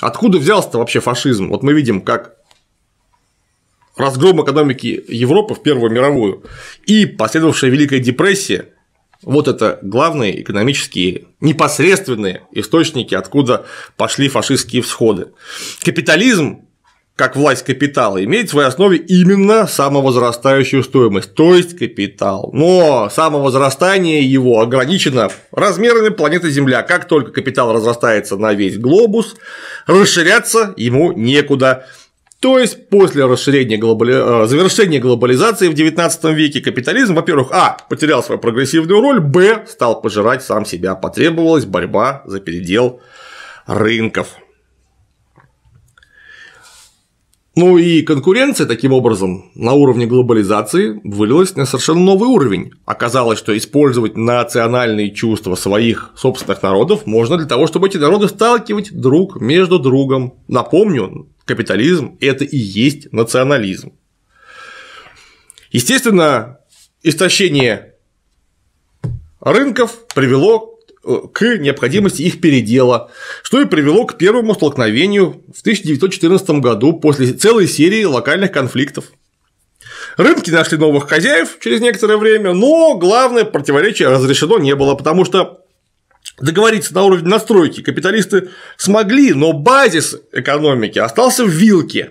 Откуда взялся-то вообще фашизм? Вот мы видим, как разгром экономики Европы в Первую мировую и последовавшая Великая депрессия – вот это главные экономические непосредственные источники, откуда пошли фашистские всходы. Капитализм как власть капитала, имеет в своей основе именно самовозрастающую стоимость, то есть капитал. Но самовозрастание его ограничено размерами планеты Земля. Как только капитал разрастается на весь глобус, расширяться ему некуда. То есть после расширения глобали... Э, завершения глобализации в 19 веке капитализм, во-первых, а, потерял свою прогрессивную роль, б, стал пожирать сам себя, потребовалась борьба за передел рынков. Ну и конкуренция таким образом на уровне глобализации вылилась на совершенно новый уровень. Оказалось, что использовать национальные чувства своих собственных народов можно для того, чтобы эти народы сталкивать друг между другом. Напомню, капитализм – это и есть национализм. Естественно, истощение рынков привело Э, к необходимости их передела, что и привело к первому столкновению в 1914 году после целой серии локальных конфликтов. Рынки нашли новых хозяев через некоторое время, но главное противоречие разрешено не было, потому что договориться на уровне настройки капиталисты смогли, но базис экономики остался в вилке.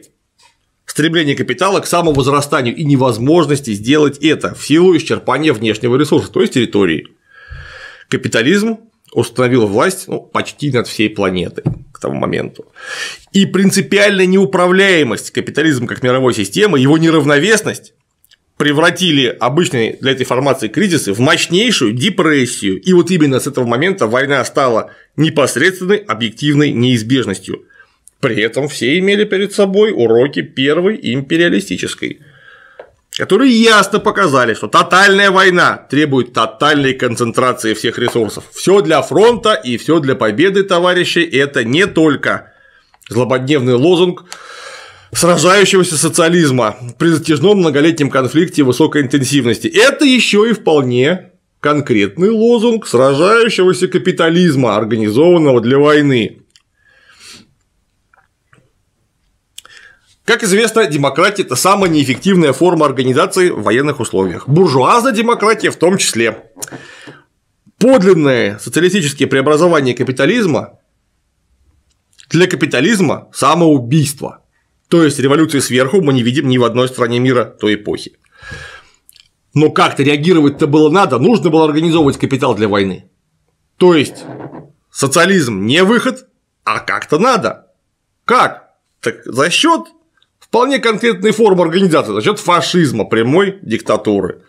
Стремление капитала к самовозрастанию и невозможности сделать это в силу исчерпания внешнего ресурса, то есть территории. Капитализм установил власть ну, почти над всей планетой к тому моменту. И принципиальная неуправляемость капитализма как мировой системы, его неравновесность превратили обычные для этой формации кризисы в мощнейшую депрессию. И вот именно с этого момента война стала непосредственной объективной неизбежностью. При этом все имели перед собой уроки первой империалистической – которые ясно показали, что тотальная война требует тотальной концентрации всех ресурсов. Все для фронта и все для победы, товарищи, это не только злободневный лозунг сражающегося социализма при затяжном многолетнем конфликте высокой интенсивности. Это еще и вполне конкретный лозунг сражающегося капитализма, организованного для войны. Как известно, демократия – это самая неэффективная форма организации в военных условиях. Буржуазная демократия в том числе. подлинное социалистическое преобразование капитализма для капитализма – самоубийство. То есть революции сверху мы не видим ни в одной стране мира той эпохи. Но как-то реагировать-то было надо, нужно было организовывать капитал для войны. То есть социализм не выход, а как-то надо. Как? Так за счет Вполне конкретный форма организации за счет фашизма, прямой диктатуры.